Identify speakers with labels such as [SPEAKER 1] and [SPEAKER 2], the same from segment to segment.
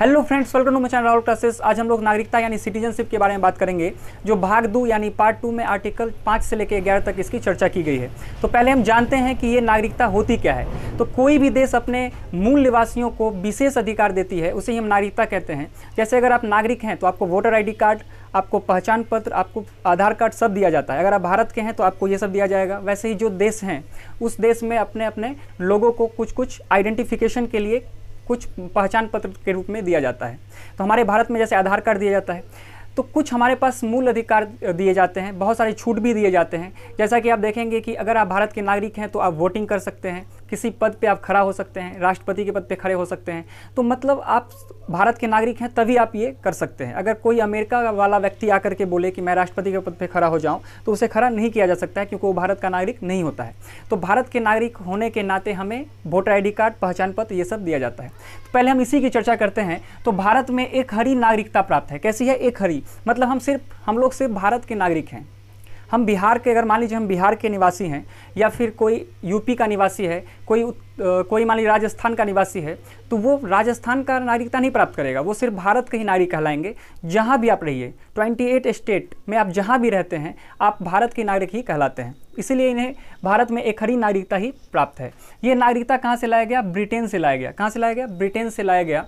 [SPEAKER 1] hello friends welcome to मचान Rahul classes आज हम लोग नागरिकता यानी सिटीजनशिप के बारे में बात करेंगे जो भाग दो यानी पार्ट टू में आर्टिकल पाँच से लेकर ग्यारह तक इसकी चर्चा की गई है तो पहले हम जानते हैं कि ये नागरिकता होती क्या है तो कोई भी देश अपने मूल निवासियों को विशेष अधिकार देती है उसे ही हम नागरिकता कहते हैं जैसे अगर आप नागरिक हैं तो आपको वोटर आई कार्ड आपको पहचान पत्र आपको आधार कार्ड सब दिया जाता है अगर आप भारत के हैं तो आपको ये सब दिया जाएगा वैसे ही जो देश हैं उस देश में अपने अपने लोगों को कुछ कुछ आइडेंटिफिकेशन के लिए कुछ पहचान पत्र के रूप में दिया जाता है तो हमारे भारत में जैसे आधार कार्ड दिया जाता है तो कुछ हमारे पास मूल अधिकार दिए जाते हैं बहुत सारी छूट भी दिए जाते हैं जैसा कि आप देखेंगे कि अगर आप भारत के नागरिक हैं तो आप वोटिंग कर सकते हैं किसी पद पे आप खड़ा हो सकते हैं राष्ट्रपति के पद पे खड़े हो सकते हैं तो मतलब आप भारत के नागरिक हैं तभी आप ये कर सकते हैं अगर कोई अमेरिका वाला व्यक्ति आकर के बोले कि मैं राष्ट्रपति के पद पे खड़ा हो जाऊं तो उसे खड़ा नहीं किया जा सकता है क्योंकि वो भारत का नागरिक नहीं होता है तो भारत के नागरिक होने के नाते हमें वोटर आई कार्ड पहचान पत्र ये सब दिया जाता है तो पहले हम इसी की चर्चा करते हैं तो भारत में एक हरी नागरिकता प्राप्त है कैसी है एक हरी मतलब हम सिर्फ हम लोग सिर्फ भारत के नागरिक हैं हम बिहार के अगर मान लीजिए हम बिहार के निवासी हैं या फिर कोई यूपी का निवासी है कोई उत, कोई मान लीजिए राजस्थान का निवासी है तो वो राजस्थान का नागरिकता नहीं प्राप्त करेगा वो सिर्फ भारत के ही नागरिक कहलाएंगे जहाँ भी आप रहिए 28 स्टेट में आप जहाँ भी रहते हैं आप भारत के नागरिक ही कहलाते हैं इसीलिए इन्हें भारत में एक हरी नागरिकता ही प्राप्त है ये नागरिकता कहाँ से लाया गया ब्रिटेन से लाया गया कहाँ से लाया गया ब्रिटेन से लाया गया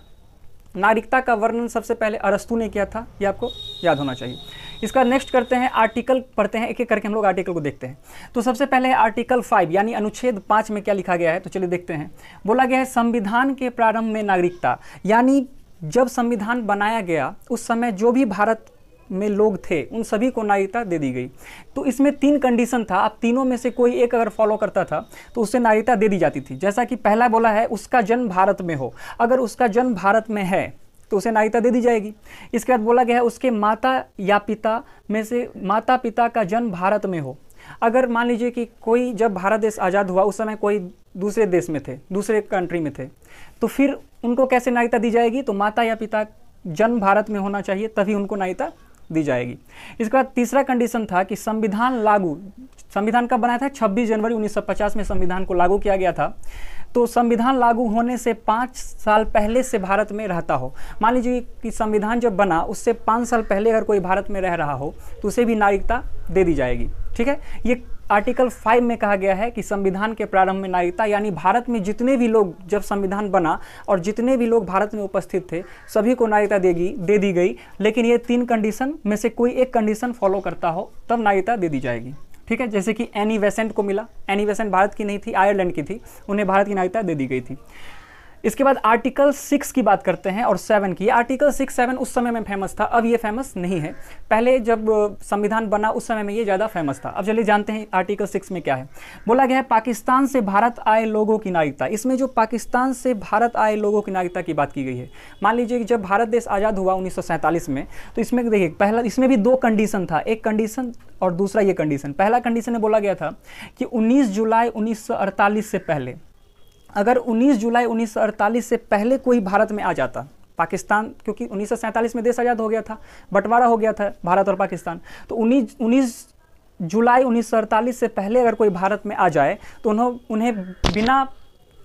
[SPEAKER 1] नागरिकता का वर्णन सबसे पहले अरस्तु ने किया था ये आपको याद होना चाहिए इसका नेक्स्ट करते हैं आर्टिकल पढ़ते हैं एक एक करके हम लोग आर्टिकल को देखते हैं तो सबसे पहले आर्टिकल फाइव यानी अनुच्छेद पाँच में क्या लिखा गया है तो चलिए देखते हैं बोला गया है संविधान के प्रारंभ में नागरिकता यानी जब संविधान बनाया गया उस समय जो भी भारत में लोग थे उन सभी को नागरिकता दे दी गई तो इसमें तीन कंडीशन था आप तीनों में से कोई एक अगर फॉलो करता था तो उसे नागरिकता दे दी जाती थी जैसा कि पहला बोला है उसका जन्म भारत में हो अगर उसका जन्म भारत में है तो उसे नागरिकता दे दी जाएगी इसके बाद बोला गया है उसके माता या पिता में से माता पिता का जन्म भारत में हो अगर मान लीजिए कि कोई जब भारत देश आज़ाद हुआ उस समय कोई दूसरे देश में थे दूसरे कंट्री में थे तो फिर उनको कैसे नागरिकता दी जाएगी तो माता या पिता जन्म भारत में होना चाहिए तभी उनको नागरिकता दी जाएगी इसके बाद तीसरा कंडीशन था कि संविधान लागू संविधान कब बनाया था 26 जनवरी 1950 में संविधान को लागू किया गया था तो संविधान लागू होने से पाँच साल पहले से भारत में रहता हो मान लीजिए कि संविधान जब बना उससे पाँच साल पहले अगर कोई भारत में रह रहा हो तो उसे भी नागरिकता दे दी जाएगी ठीक है ये आर्टिकल फाइव में कहा गया है कि संविधान के प्रारंभ में नागरिकता यानी भारत में जितने भी लोग जब संविधान बना और जितने भी लोग भारत में उपस्थित थे सभी को नागरिकता देगी दे दी गई लेकिन ये तीन कंडीशन में से कोई एक कंडीशन फॉलो करता हो तब नागरिकता दे दी जाएगी ठीक है जैसे कि एनी वेसेंट को मिला एनी वेसेंट भारत की नहीं थी आयरलैंड की थी उन्हें भारत की नागरिकता दे दी गई थी इसके बाद आर्टिकल सिक्स की बात करते हैं और सेवन की आर्टिकल सिक्स सेवन उस समय में फेमस था अब ये फेमस नहीं है पहले जब संविधान बना उस समय में ये ज़्यादा फेमस था अब चलिए जानते हैं आर्टिकल सिक्स में क्या है बोला गया है पाकिस्तान से भारत आए लोगों की नागरिकता इसमें जो पाकिस्तान से भारत आए लोगों की नागरिकता की बात की गई है मान लीजिए कि जब भारत देश आज़ाद हुआ उन्नीस में तो इसमें देखिए पहला इसमें भी दो कंडीशन था एक कंडीशन और दूसरा ये कंडीशन पहला कंडीशन में बोला गया था कि उन्नीस जुलाई उन्नीस से पहले अगर 19 जुलाई 1948 से पहले कोई भारत में आ जाता पाकिस्तान क्योंकि उन्नीस में देश आज़ाद हो गया था बंटवारा हो गया था भारत और पाकिस्तान तो उन्नीस उन्नीस जुलाई उन्नीस से पहले अगर कोई भारत में आ जाए तो उन्हों उन्हें बिना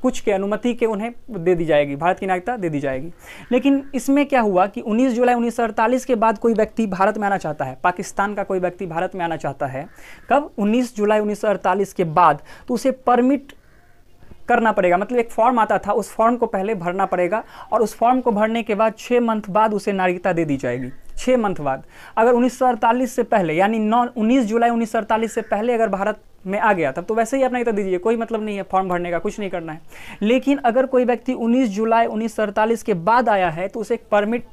[SPEAKER 1] कुछ के अनुमति के उन्हें दे दी जाएगी भारत की नागरिकता दे दी जाएगी लेकिन इसमें क्या हुआ कि 19 जुलाई उन्नीस के बाद कोई व्यक्ति भारत में आना चाहता है पाकिस्तान का कोई व्यक्ति भारत में आना चाहता है कब 19 जुलाई उन्नीस के बाद तो उसे परमिट करना पड़ेगा मतलब एक फॉर्म आता था उस फॉर्म को पहले भरना पड़ेगा और उस फॉर्म को भरने के बाद छः मंथ बाद उसे नागरिकता दे दी जाएगी छः मंथ बाद अगर उन्नीस से पहले यानी नौ उन्नीस जुलाई उन्नीस से पहले अगर भारत में आ गया तब तो वैसे ही अपना इतना दीजिए कोई मतलब नहीं है फॉर्म भरने का कुछ नहीं करना है लेकिन अगर कोई व्यक्ति 19 जुलाई उन्नीस के बाद आया है तो उसे एक परमिट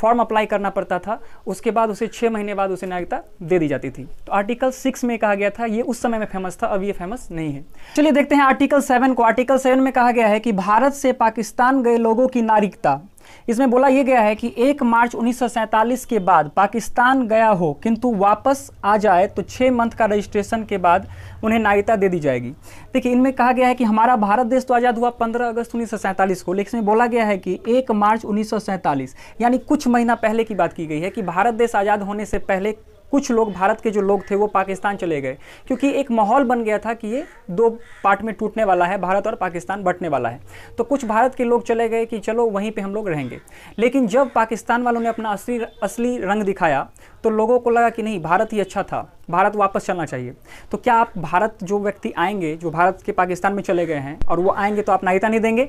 [SPEAKER 1] फॉर्म अप्लाई करना पड़ता था उसके बाद उसे छः महीने बाद उसे नागरिकता दे दी जाती थी तो आर्टिकल सिक्स में कहा गया था ये उस समय में फेमस था अब ये फेमस नहीं है चलिए देखते हैं आर्टिकल सेवन को आर्टिकल सेवन में कहा गया है कि भारत से पाकिस्तान गए लोगों की नागरिकता इसमें बोला यह गया है कि 1 मार्च उन्नीस के बाद पाकिस्तान गया हो किंतु वापस आ जाए तो छः मंथ का रजिस्ट्रेशन के बाद उन्हें नागरिकता दे दी जाएगी देखिए इनमें कहा गया है कि हमारा भारत देश तो आज़ाद हुआ 15 अगस्त उन्नीस को लेकिन इसमें बोला गया है कि 1 मार्च उन्नीस यानी कुछ महीना पहले की बात की गई है कि भारत देश आज़ाद होने से पहले कुछ लोग भारत के जो लोग थे वो पाकिस्तान चले गए क्योंकि एक माहौल बन गया था कि ये दो पार्ट में टूटने वाला है भारत और पाकिस्तान बंटने वाला है तो कुछ भारत के लोग चले गए कि चलो वहीं पे हम लोग रहेंगे लेकिन जब पाकिस्तान वालों ने अपना असली असली रंग दिखाया तो लोगों को लगा कि नहीं भारत ही अच्छा था भारत वापस चलना चाहिए तो क्या आप भारत जो व्यक्ति आएंगे जो भारत के पाकिस्तान में चले गए हैं और वो आएंगे तो आप नाइता नहीं देंगे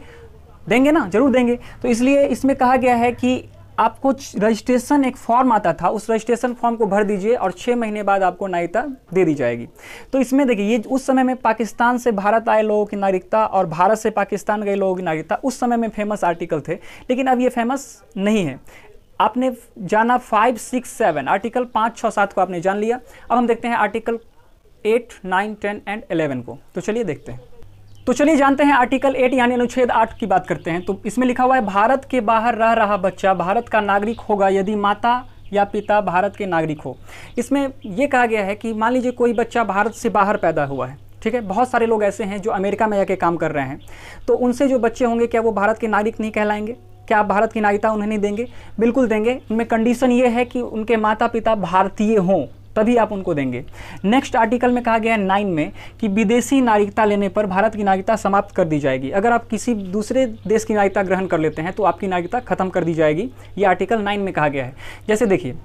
[SPEAKER 1] देंगे ना जरूर देंगे तो इसलिए इसमें कहा गया है कि आपको रजिस्ट्रेशन एक फॉर्म आता था उस रजिस्ट्रेशन फॉर्म को भर दीजिए और छः महीने बाद आपको नागरिकता दे दी जाएगी तो इसमें देखिए ये उस समय में पाकिस्तान से भारत आए लोगों की नागरिकता और भारत से पाकिस्तान गए लोगों की नागरिकता उस समय में फेमस आर्टिकल थे लेकिन अब ये फेमस नहीं है आपने जाना फाइव सिक्स सेवन आर्टिकल पाँच छः सात को आपने जान लिया अब हम देखते हैं article eight nine ten and eleven को तो चलिए देखते हैं तो चलिए जानते हैं आर्टिकल एट यानी अनुच्छेद आठ की बात करते हैं तो इसमें लिखा हुआ है भारत के बाहर रह रहा बच्चा भारत का नागरिक होगा यदि माता या पिता भारत के नागरिक हो इसमें यह कहा गया है कि मान लीजिए कोई बच्चा भारत से बाहर पैदा हुआ है ठीक है बहुत सारे लोग ऐसे हैं जो अमेरिका में जाके काम कर रहे हैं तो उनसे जो बच्चे होंगे क्या वो भारत के नागरिक नहीं कहलाएंगे क्या आप भारत की नागरिकता उन्हें नहीं देंगे बिल्कुल देंगे उनमें कंडीशन ये है कि उनके माता पिता भारतीय हों तभी आप उनको देंगे नेक्स्ट आर्टिकल में कहा गया है नाइन में कि विदेशी नागरिकता लेने पर भारत की नागरिकता समाप्त कर दी जाएगी अगर आप किसी दूसरे देश की नागरिकता ग्रहण कर लेते हैं तो आपकी नागरिकता खत्म कर दी जाएगी ये आर्टिकल नाइन में कहा गया है जैसे देखिए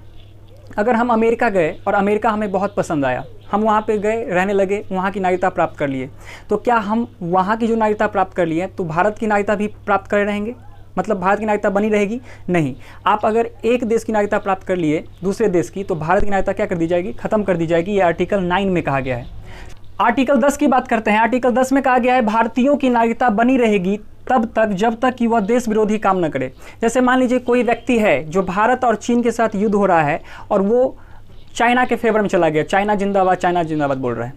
[SPEAKER 1] अगर हम अमेरिका गए और अमेरिका हमें बहुत पसंद आया हम वहाँ पे गए रहने लगे वहाँ की नागरिकता प्राप्त कर लिए तो क्या हम वहाँ की जो नागरिकता प्राप्त कर लिए तो भारत की नागरिकता भी प्राप्त कर रहेंगे मतलब भारत की नागरिकता बनी रहेगी नहीं आप अगर एक देश की नागरिकता प्राप्त कर लिए दूसरे देश की तो भारत की नागरिकता क्या कर दी जाएगी खत्म कर दी जाएगी ये आर्टिकल नाइन में कहा गया है आर्टिकल दस की बात करते हैं आर्टिकल दस में कहा गया है भारतीयों की नागरिकता बनी रहेगी तब तक जब तक कि वह देश विरोधी काम न करे जैसे मान लीजिए कोई व्यक्ति है जो भारत और चीन के साथ युद्ध हो रहा है और वो चाइना के फेवर में चला गया चाइना जिंदाबाद चाइना जिंदाबाद बोल रहा है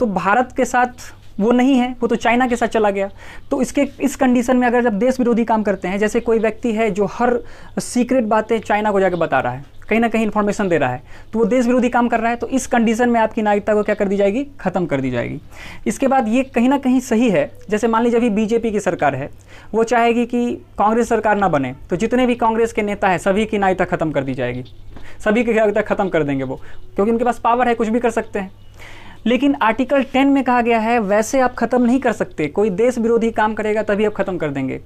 [SPEAKER 1] तो भारत के साथ वो नहीं है वो तो चाइना के साथ चला गया तो इसके इस कंडीशन में अगर जब देश विरोधी काम करते हैं जैसे कोई व्यक्ति है जो हर सीक्रेट बातें चाइना को जाकर बता रहा है कहीं ना कहीं इन्फॉर्मेशन दे रहा है तो वो देश विरोधी काम कर रहा है तो इस कंडीशन में आपकी नागरिकता को क्या कर दी जाएगी खत्म कर दी जाएगी इसके बाद ये कहीं ना कहीं सही है जैसे मान लीजिए अभी बीजेपी की सरकार है वो चाहेगी कि कांग्रेस सरकार ना बने तो जितने भी कांग्रेस के नेता हैं सभी की नागरिकता खत्म कर दी जाएगी सभी की नागरिकता खत्म कर देंगे वो क्योंकि उनके पास पावर है कुछ भी कर सकते हैं लेकिन आर्टिकल 10 में कहा गया है वैसे आप ख़त्म नहीं कर सकते कोई देश विरोधी काम करेगा तभी आप ख़त्म कर देंगे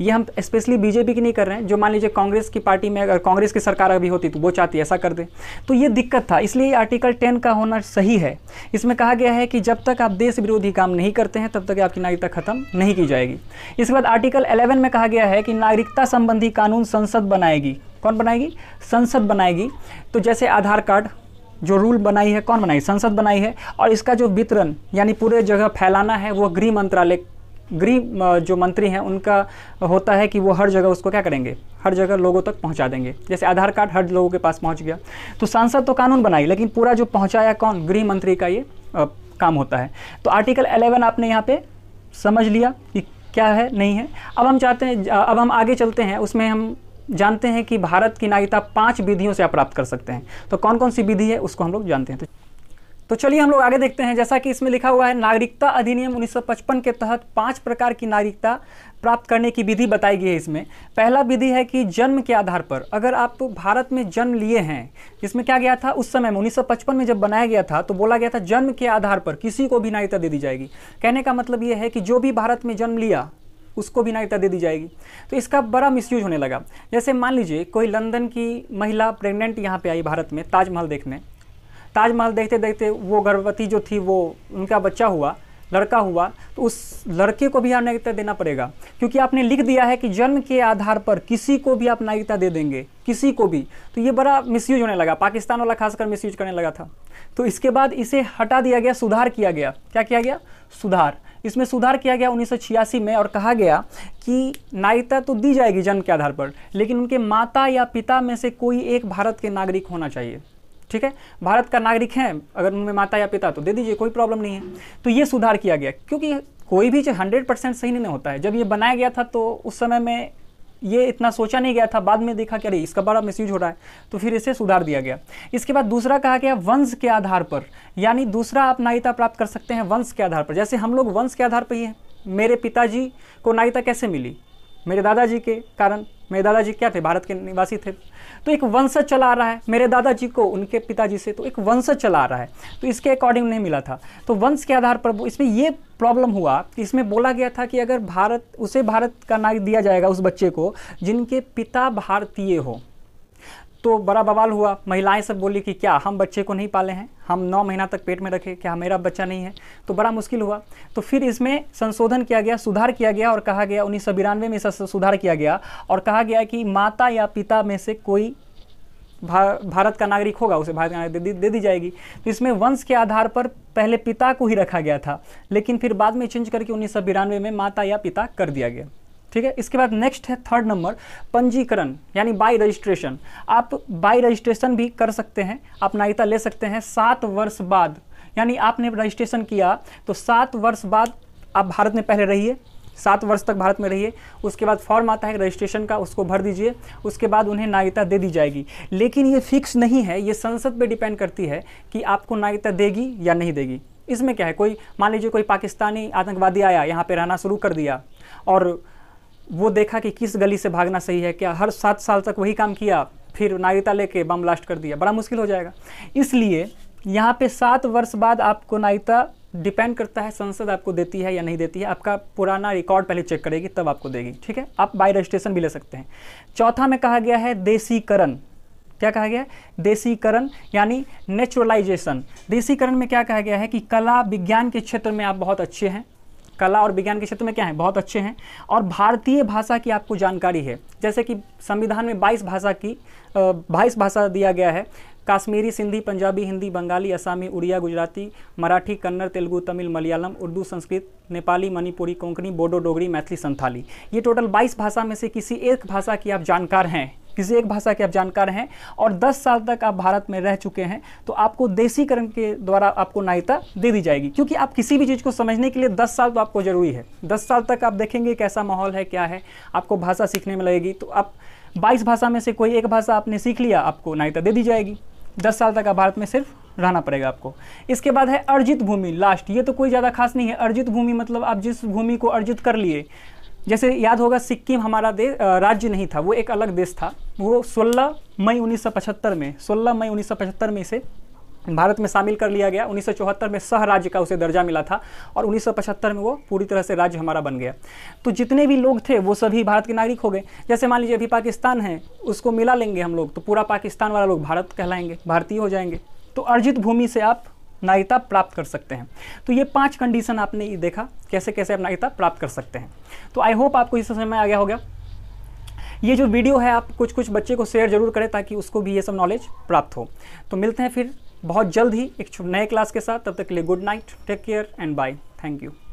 [SPEAKER 1] ये हम स्पेशली बीजेपी की नहीं कर रहे हैं जो मान लीजिए कांग्रेस की पार्टी में अगर कांग्रेस की सरकार अभी होती तो वो चाहती ऐसा कर दे तो ये दिक्कत था इसलिए आर्टिकल टेन का होना सही है इसमें कहा गया है कि जब तक आप देश विरोधी काम नहीं करते हैं तब तक आपकी नागरिकता खत्म नहीं की जाएगी इसके बाद आर्टिकल एलेवन में कहा गया है कि नागरिकता संबंधी कानून संसद बनाएगी कौन बनाएगी संसद बनाएगी तो जैसे आधार कार्ड जो रूल बनाई है कौन बनाई संसद बनाई है और इसका जो वितरण यानी पूरे जगह फैलाना है वो गृह मंत्रालय गृह जो मंत्री हैं उनका होता है कि वो हर जगह उसको क्या करेंगे हर जगह लोगों तक पहुंचा देंगे जैसे आधार कार्ड हर लोगों के पास पहुंच गया तो सांसद तो कानून बनाई लेकिन पूरा जो पहुंचाया कौन गृह मंत्री का ये आ, काम होता है तो आर्टिकल 11 आपने यहाँ पे समझ लिया कि क्या है नहीं है अब हम चाहते हैं अब हम आगे चलते हैं उसमें हम जानते हैं कि भारत की नागरिकता पाँच विधियों से आप प्राप्त कर सकते हैं तो कौन कौन सी विधि है उसको हम लोग जानते हैं तो तो चलिए हम लोग आगे देखते हैं जैसा कि इसमें लिखा हुआ है नागरिकता अधिनियम 1955 के तहत पांच प्रकार की नागरिकता प्राप्त करने की विधि बताई गई है इसमें पहला विधि है कि जन्म के आधार पर अगर आप तो भारत में जन्म लिए हैं जिसमें क्या गया था उस समय में 1955 में जब बनाया गया था तो बोला गया था जन्म के आधार पर किसी को भी नागरिकता दे दी जाएगी कहने का मतलब ये है कि जो भी भारत में जन्म लिया उसको भी नागरिकता दे दी जाएगी तो इसका बड़ा मिसयूज होने लगा जैसे मान लीजिए कोई लंदन की महिला प्रेग्नेंट यहाँ पे आई भारत में ताजमहल देखने ताजमहल देखते देखते वो गर्भवती जो थी वो उनका बच्चा हुआ लड़का हुआ तो उस लड़के को भी आप नागरिकता देना पड़ेगा क्योंकि आपने लिख दिया है कि जन्म के आधार पर किसी को भी आप नागरिकता दे देंगे किसी को भी तो ये बड़ा मिसयूज होने लगा पाकिस्तान वाला खासकर मिसयूज करने लगा था तो इसके बाद इसे हटा दिया गया सुधार किया गया क्या किया गया सुधार इसमें सुधार किया गया उन्नीस में और कहा गया कि नागरिकता तो दी जाएगी जन्म के आधार पर लेकिन उनके माता या पिता में से कोई एक भारत के नागरिक होना चाहिए ठीक है भारत का नागरिक है अगर उनमें माता या पिता तो दे दीजिए कोई प्रॉब्लम नहीं है तो ये सुधार किया गया क्योंकि कोई भी चीज़ हंड्रेड परसेंट सही नहीं होता है जब ये बनाया गया था तो उस समय में ये इतना सोचा नहीं गया था बाद में देखा कि अरे इसका बड़ा मिसयूज हो रहा है तो फिर इसे सुधार दिया गया इसके बाद दूसरा कहा गया वंश के आधार पर यानी दूसरा आप नायिता प्राप्त कर सकते हैं वंश के आधार पर जैसे हम लोग वंश के आधार पर ही हैं मेरे पिताजी को नायिता कैसे मिली मेरे दादाजी के कारण मेरे दादाजी क्या थे भारत के निवासी थे तो एक वंशज चला आ रहा है मेरे दादाजी को उनके पिताजी से तो एक वंशज चला आ रहा है तो इसके अकॉर्डिंग नहीं मिला था तो वंश के आधार पर इसमें ये प्रॉब्लम हुआ कि इसमें बोला गया था कि अगर भारत उसे भारत का नागरिक दिया जाएगा उस बच्चे को जिनके पिता भारतीय हो तो बड़ा बवाल हुआ महिलाएं सब बोली कि क्या हम बच्चे को नहीं पाले हैं हम नौ महीना तक पेट में रखे क्या मेरा बच्चा नहीं है तो बड़ा मुश्किल हुआ तो फिर इसमें संशोधन किया गया सुधार किया गया और कहा गया उन्नीस सौ बिरानवे में सुधार किया गया और कहा गया कि माता या पिता में से कोई भा, भारत का नागरिक होगा उसे भारत का नागरिक दे, दे दी जाएगी तो इसमें वंश के आधार पर पहले पिता को ही रखा गया था लेकिन फिर बाद में चेंज करके उन्नीस में माता या पिता कर दिया गया ठीक है इसके बाद नेक्स्ट है थर्ड नंबर पंजीकरण यानी बाय रजिस्ट्रेशन आप बाय रजिस्ट्रेशन भी कर सकते हैं आप नायिता ले सकते हैं सात वर्ष बाद यानी आपने रजिस्ट्रेशन किया तो सात वर्ष बाद आप भारत में पहले रहिए सात वर्ष तक भारत में रहिए उसके बाद फॉर्म आता है रजिस्ट्रेशन का उसको भर दीजिए उसके बाद उन्हें नागरिकता दे दी जाएगी लेकिन ये फिक्स नहीं है ये संसद पे डिपेंड करती है कि आपको नागरिकता देगी या नहीं देगी इसमें क्या है कोई मान लीजिए कोई पाकिस्तानी आतंकवादी आया यहाँ पे रहना शुरू कर दिया और वो देखा कि किस गली से भागना सही है क्या हर सात साल तक वही काम किया फिर नागरिकता लेके बम ब्लास्ट कर दिया बड़ा मुश्किल हो जाएगा इसलिए यहाँ पे सात वर्ष बाद आपको नागरिकता डिपेंड करता है संसद आपको देती है या नहीं देती है आपका पुराना रिकॉर्ड पहले चेक करेगी तब आपको देगी ठीक है आप बाई रजिस्ट्रेशन भी ले सकते हैं चौथा में कहा गया है देसीकरण क्या कहा गया है देसीकरण यानी नेचुरलाइजेशन देसीकरण में क्या कहा गया है कि कला विज्ञान के क्षेत्र में आप बहुत अच्छे हैं कला और विज्ञान के क्षेत्र में क्या है बहुत अच्छे हैं और भारतीय भाषा की आपको जानकारी है जैसे कि संविधान में बाईस भाषा की बाईस भाषा दिया गया है काश्मीरी सिंधी पंजाबी हिंदी बंगाली असामी उड़िया गुजराती मराठी कन्नड़ तेलुगु तमिल मलयालम उर्दू संस्कृत नेपाली मणिपुरी कोंकणी बोडो डोगरी मैथिली संथाली ये टोटल 22 भाषा में से किसी एक भाषा की आप जानकार हैं किसी एक भाषा के आप जानकार हैं और 10 साल तक आप भारत में रह चुके हैं तो आपको देसीकरण के द्वारा आपको नायता दे दी जाएगी क्योंकि आप किसी भी चीज़ को समझने के लिए दस साल तो आपको ज़रूरी है दस साल तक आप देखेंगे कैसा माहौल है क्या है आपको भाषा सीखने में लगेगी तो आप बाईस भाषा में से कोई एक भाषा आपने सीख लिया आपको नायता दे दी जाएगी दस साल तक आप भारत में सिर्फ रहना पड़ेगा आपको इसके बाद है अर्जित भूमि लास्ट ये तो कोई ज़्यादा खास नहीं है अर्जित भूमि मतलब आप जिस भूमि को अर्जित कर लिए जैसे याद होगा सिक्किम हमारा देश राज्य नहीं था वो एक अलग देश था वो 16 मई 1975 में 16 मई 1975 में इसे भारत में शामिल कर लिया गया 1974 में सह राज्य का उसे दर्जा मिला था और 1975 में वो पूरी तरह से राज्य हमारा बन गया तो जितने भी लोग थे वो सभी भारत के नागरिक हो गए जैसे मान लीजिए अभी पाकिस्तान है उसको मिला लेंगे हम लोग तो पूरा पाकिस्तान वाला लोग भारत कहलाएंगे भारतीय हो जाएंगे तो अर्जित भूमि से आप नागरिकता प्राप्त कर सकते हैं तो ये पांच कंडीशन आपने ये देखा कैसे कैसे आप नागरिकता प्राप्त कर सकते हैं तो आई होप आपको इस समय आ गया होगा ये जो वीडियो है आप कुछ कुछ बच्चे को शेयर जरूर करें ताकि उसको भी ये सब नॉलेज प्राप्त हो तो मिलते हैं फिर बहुत जल्द ही एक नए क्लास के साथ तब तक के लिए good night take care and bye thank you